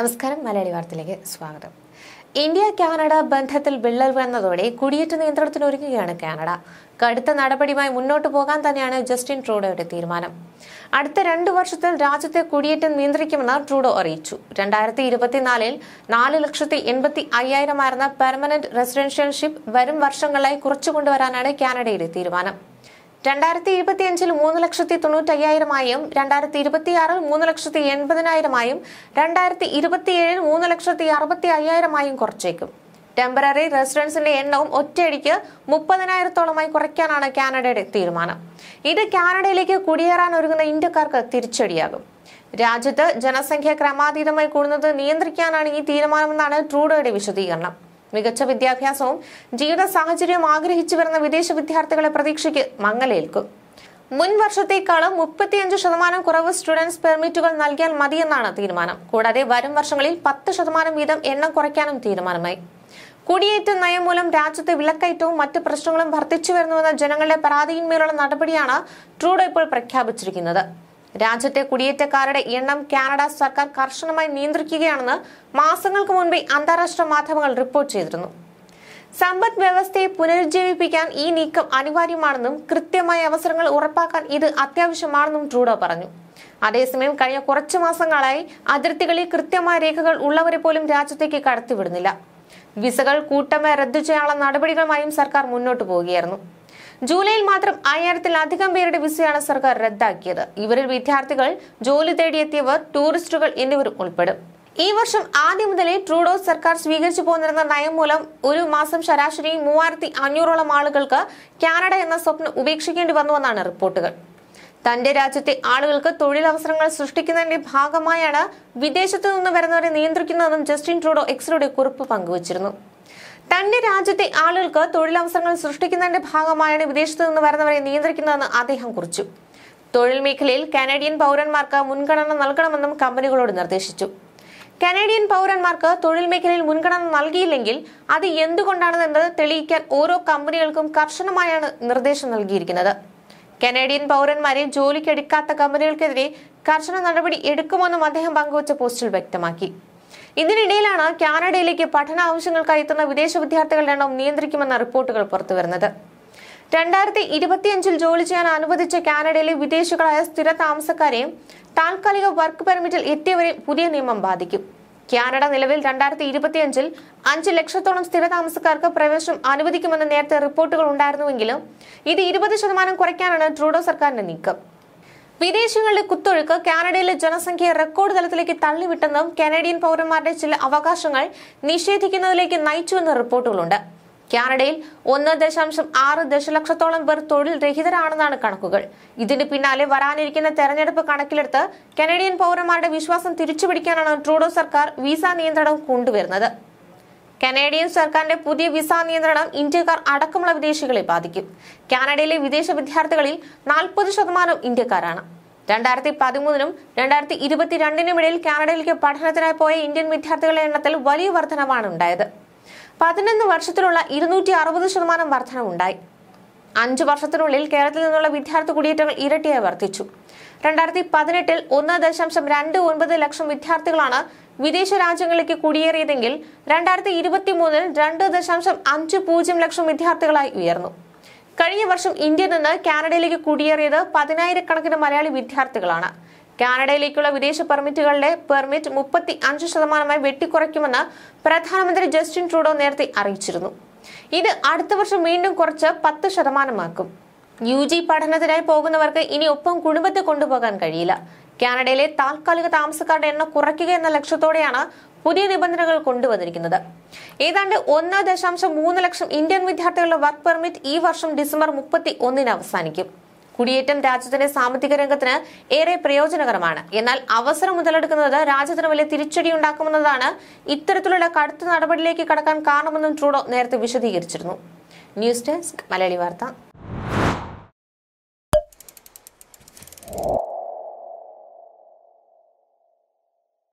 നമസ്കാരം മലയാളി വാർത്തയിലേക്ക് സ്വാഗതം ഇന്ത്യ കാനഡ ബന്ധത്തിൽ വിള്ളൽ വന്നതോടെ കുടിയേറ്റ നിയന്ത്രണത്തിനൊരുങ്ങുകയാണ് കാനഡ കടുത്ത നടപടിയുമായി മുന്നോട്ട് പോകാൻ തന്നെയാണ് ജസ്റ്റിൻ ട്രൂഡോയുടെ തീരുമാനം അടുത്ത രണ്ടു വർഷത്തിൽ രാജ്യത്തെ കുടിയേറ്റം നിയന്ത്രിക്കുമെന്ന് ട്രൂഡോ അറിയിച്ചു രണ്ടായിരത്തി ഇരുപത്തിനാലിൽ നാല് ലക്ഷത്തി എൺപത്തി അയ്യായിരമായിരുന്ന പെർമനന്റ് റെസിഡൻഷ്യൽഷിപ്പ് വരും വർഷങ്ങളായി കുറച്ചു കൊണ്ടുവരാനാണ് കാനഡയുടെ തീരുമാനം രണ്ടായിരത്തി ഇരുപത്തിയഞ്ചിൽ മൂന്ന് ലക്ഷത്തി തൊണ്ണൂറ്റി അയ്യായിരമായും രണ്ടായിരത്തി ഇരുപത്തിയാറിൽ മൂന്ന് ലക്ഷത്തി എൺപതിനായിരമായും രണ്ടായിരത്തി ഇരുപത്തിയേഴിൽ മൂന്ന് ലക്ഷത്തി അറുപത്തി അയ്യായിരമായും കുറച്ചേക്കും ടെമ്പററി റെസിഡൻസിന്റെ എണ്ണവും ഒറ്റയടിക്ക് മുപ്പതിനായിരത്തോളമായി കുറയ്ക്കാനാണ് കാനഡയുടെ തീരുമാനം ഇത് കാനഡയിലേക്ക് കുടിയേറാൻ ഒരുങ്ങുന്ന ഇന്ത്യക്കാർക്ക് തിരിച്ചടിയാകും രാജ്യത്ത് ജനസംഖ്യ ക്രമാതീതമായി കൂടുന്നത് നിയന്ത്രിക്കാനാണ് ഈ തീരുമാനമെന്നാണ് ട്രൂഡോയുടെ വിശദീകരണം മികച്ച വിദ്യാഭ്യാസവും ജീവിത സാഹചര്യവും ആഗ്രഹിച്ചു വരുന്ന വിദേശ വിദ്യാർത്ഥികളെ പ്രതീക്ഷയ്ക്ക് മങ്ങലേൽക്കും മുൻ വർഷത്തേക്കാളും മുപ്പത്തിയഞ്ച് ശതമാനം കുറവ് സ്റ്റുഡൻസ് പെർമിറ്റുകൾ നൽകിയാൽ മതിയെന്നാണ് തീരുമാനം കൂടാതെ വരും വർഷങ്ങളിൽ പത്ത് ശതമാനം വീതം എണ്ണം കുറയ്ക്കാനും തീരുമാനമായി കുടിയേറ്റ നയം മൂലം രാജ്യത്തെ വിലക്കയറ്റവും മറ്റ് പ്രശ്നങ്ങളും വർദ്ധിച്ചു വരുന്നുവെന്ന ജനങ്ങളുടെ പരാതിയിന്മേലുള്ള നടപടിയാണ് ട്രൂഡോ ഇപ്പോൾ പ്രഖ്യാപിച്ചിരിക്കുന്നത് രാജ്യത്തെ കുടിയേറ്റക്കാരുടെ എണ്ണം കാനഡ സർക്കാർ കർശനമായി നിയന്ത്രിക്കുകയാണെന്ന് മാസങ്ങൾക്ക് മുൻപേ അന്താരാഷ്ട്ര മാധ്യമങ്ങൾ റിപ്പോർട്ട് ചെയ്തിരുന്നു സമ്പദ് വ്യവസ്ഥയെ പുനരുജ്ജീവിപ്പിക്കാൻ ഈ നീക്കം അനിവാര്യമാണെന്നും കൃത്യമായ അവസരങ്ങൾ ഉറപ്പാക്കാൻ ഇത് അത്യാവശ്യമാണെന്നും ട്രൂഡോ പറഞ്ഞു അതേസമയം കഴിഞ്ഞ കുറച്ചു മാസങ്ങളായി അതിർത്തികളിൽ കൃത്യമായ രേഖകൾ ഉള്ളവരെ പോലും രാജ്യത്തേക്ക് കടത്തിവിടുന്നില്ല വിസകൾ കൂട്ടമായി റദ്ദു ചെയ്യാനുള്ള നടപടികളുമായും സർക്കാർ മുന്നോട്ട് പോവുകയായിരുന്നു ജൂലൈയിൽ മാത്രം ആയിരത്തിലധികം പേരുടെ വിസയാണ് സർക്കാർ റദ്ദാക്കിയത് ഇവരിൽ വിദ്യാർത്ഥികൾ ജോലി തേടിയെത്തിയവർ ടൂറിസ്റ്റുകൾ എന്നിവരും ഉൾപ്പെടും ഈ വർഷം ആദ്യം മുതലേ ട്രൂഡോ സർക്കാർ സ്വീകരിച്ചു പോന്നിരുന്ന നയം മൂലം ഒരു മാസം ശരാശരി മൂവായിരത്തി അഞ്ഞൂറോളം ആളുകൾക്ക് കാനഡ എന്ന സ്വപ്നം ഉപേക്ഷിക്കേണ്ടി വന്നുവെന്നാണ് റിപ്പോർട്ടുകൾ തന്റെ രാജ്യത്തെ ആളുകൾക്ക് തൊഴിലവസരങ്ങൾ സൃഷ്ടിക്കുന്നതിന്റെ ഭാഗമായാണ് വിദേശത്തു നിന്ന് വരുന്നവരെ നിയന്ത്രിക്കുന്നതെന്നും ജസ്റ്റിൻ ട്രൂഡോ എക്സിലൂടെ കുറിപ്പ് പങ്കുവച്ചിരുന്നു തന്റെ രാജ്യത്തെ ആളുകൾക്ക് തൊഴിലവസരങ്ങൾ സൃഷ്ടിക്കുന്നതിന്റെ ഭാഗമായാണ് വിദേശത്തു നിന്ന് വരുന്നവരെ നിയന്ത്രിക്കുന്നതെന്ന് അദ്ദേഹം കുറിച്ചു തൊഴിൽ മേഖലയിൽ കാനഡിയൻ പൗരന്മാർക്ക് മുൻഗണന നൽകണമെന്നും കമ്പനികളോട് നിർദ്ദേശിച്ചു കനേഡിയൻ പൗരന്മാർക്ക് തൊഴിൽ മേഖലയിൽ മുൻഗണന നൽകിയില്ലെങ്കിൽ അത് എന്തുകൊണ്ടാണെന്നത് തെളിയിക്കാൻ ഓരോ കമ്പനികൾക്കും കർശനമായാണ് നിർദ്ദേശം നൽകിയിരിക്കുന്നത് കനേഡിയൻ പൗരന്മാരെ ജോലിക്കെടുക്കാത്ത കമ്പനികൾക്കെതിരെ കർശന നടപടി എടുക്കുമെന്നും അദ്ദേഹം പങ്കുവച്ച പോസ്റ്റിൽ വ്യക്തമാക്കി ഇതിനിടയിലാണ് കാനഡയിലേക്ക് പഠന ആവശ്യങ്ങൾക്കായി എത്തുന്ന വിദേശ വിദ്യാർത്ഥികളുടെ എണ്ണം നിയന്ത്രിക്കുമെന്ന റിപ്പോർട്ടുകൾ പുറത്തുവരുന്നത് രണ്ടായിരത്തി ഇരുപത്തിയഞ്ചിൽ ജോലി ചെയ്യാൻ അനുവദിച്ച കാനഡയിലെ വിദേശികളായ സ്ഥിര താമസക്കാരെയും താൽക്കാലിക വർക്ക് പെർമിറ്റിൽ എത്തിയവരെയും പുതിയ നിയമം ബാധിക്കും കാനഡ നിലവിൽ രണ്ടായിരത്തി ഇരുപത്തിയഞ്ചിൽ അഞ്ച് ലക്ഷത്തോളം സ്ഥിരതാമസക്കാർക്ക് പ്രവേശനം അനുവദിക്കുമെന്ന് നേരത്തെ റിപ്പോർട്ടുകൾ ഉണ്ടായിരുന്നുവെങ്കിലും ഇത് ഇരുപത് ശതമാനം കുറയ്ക്കാനാണ് ട്രൂഡോ സർക്കാരിന്റെ നീക്കം വിദേശികളുടെ കുത്തൊഴുക്ക് കാനഡയിലെ ജനസംഖ്യയെ റെക്കോർഡ് തലത്തിലേക്ക് തള്ളിവിട്ടെന്നും കനേഡിയൻ പൌരന്മാരുടെ ചില അവകാശങ്ങൾ നിഷേധിക്കുന്നതിലേക്ക് നയിച്ചുവെന്ന് റിപ്പോർട്ടുകളുണ്ട് കാനഡയിൽ ഒന്ന് ദശാംശം ആറ് ദശലക്ഷത്തോളം പേർ തൊഴിൽ രഹിതരാണെന്നാണ് കണക്കുകൾ ഇതിന് പിന്നാലെ വരാനിരിക്കുന്ന തെരഞ്ഞെടുപ്പ് കണക്കിലെടുത്ത് കനേഡിയൻ പൗരന്മാരുടെ വിശ്വാസം തിരിച്ചുപിടിക്കാനാണ് ട്രൂഡോ സർക്കാർ വിസ നിയന്ത്രണം കൊണ്ടുവരുന്നത് കനേഡിയൻ സർക്കാരിന്റെ പുതിയ വിസ നിയന്ത്രണം ഇന്ത്യക്കാർ അടക്കമുള്ള വിദേശികളെ ബാധിക്കും കാനഡയിലെ വിദേശ വിദ്യാർത്ഥികളിൽ നാൽപ്പത് ശതമാനം ഇന്ത്യക്കാരാണ് രണ്ടായിരത്തി പതിമൂന്നിനും രണ്ടായിരത്തി ഇരുപത്തിരണ്ടിനും ഇടയിൽ കാനഡയിലേക്ക് പഠനത്തിനായി പോയ ഇന്ത്യൻ വിദ്യാർത്ഥികളുടെ എണ്ണത്തിൽ വലിയ വർധനമാണ് ഉണ്ടായത് പതിനൊന്ന് വർഷത്തിലുള്ള ഇരുന്നൂറ്റി അറുപത് ശതമാനം വർധനമുണ്ടായി അഞ്ചു വർഷത്തിനുള്ളിൽ കേരളത്തിൽ നിന്നുള്ള വിദ്യാർത്ഥി കുടിയേറ്റങ്ങൾ ഇരട്ടിയായി വർദ്ധിച്ചു രണ്ടായിരത്തി പതിനെട്ടിൽ ഒന്ന് ദശാംശം രണ്ട് ഒൻപത് ലക്ഷം വിദ്യാർത്ഥികളാണ് വിദേശ രാജ്യങ്ങളിലേക്ക് കുടിയേറിയതെങ്കിൽ രണ്ടായിരത്തി ഇരുപത്തി മൂന്നിൽ രണ്ട് ദശാംശം അഞ്ച് പൂജ്യം ലക്ഷം വിദ്യാർത്ഥികളായി ഉയർന്നു കഴിഞ്ഞ വർഷം ഇന്ത്യയിൽ നിന്ന് കാനഡയിലേക്ക് കുടിയേറിയത് പതിനായിരക്കണക്കിന് മലയാളി വിദ്യാർത്ഥികളാണ് കാനഡയിലേക്കുള്ള വിദേശ പെർമിറ്റുകളുടെ പെർമിറ്റ് മുപ്പത്തി അഞ്ച് ശതമാനമായി വെട്ടിക്കുറയ്ക്കുമെന്ന് പ്രധാനമന്ത്രി ജസ്റ്റിൻ ട്രൂഡോ നേരത്തെ അറിയിച്ചിരുന്നു ഇത് അടുത്ത വർഷം വീണ്ടും കുറച്ച് പത്ത് ശതമാനമാക്കും യു ജി പഠനത്തിനായി പോകുന്നവർക്ക് ഇനി ഒപ്പം കുടുംബത്തെ കൊണ്ടുപോകാൻ കഴിയില്ല കാനഡയിലെ താൽക്കാലിക താമസക്കാരുടെ എണ്ണം കുറയ്ക്കുക എന്ന ലക്ഷ്യത്തോടെയാണ് പുതിയ നിബന്ധനകൾ കൊണ്ടുവന്നിരിക്കുന്നത് ഏതാണ്ട് ഒന്ന് ദശാംശം മൂന്ന് ലക്ഷം ഇന്ത്യൻ വിദ്യാർത്ഥികളുടെ വർക്ക് പെർമിറ്റ് ഈ വർഷം ഡിസംബർ മുപ്പത്തി ഒന്നിന് അവസാനിക്കും കുടിയേറ്റം രാജ്യത്തിന്റെ സാമ്പത്തിക രംഗത്തിന് ഏറെ പ്രയോജനകരമാണ് എന്നാൽ അവസരം മുതലെടുക്കുന്നത് രാജ്യത്തിന് വലിയ തിരിച്ചടി ഉണ്ടാക്കുമെന്നതാണ് ഇത്തരത്തിലുള്ള കടുത്ത നടപടിയിലേക്ക് കടക്കാൻ കാരണമെന്നും ട്രൂഡോ നേരത്തെ വിശദീകരിച്ചിരുന്നു ന്യൂസ് ഡെസ്ക് മലയാളി വാർത്ത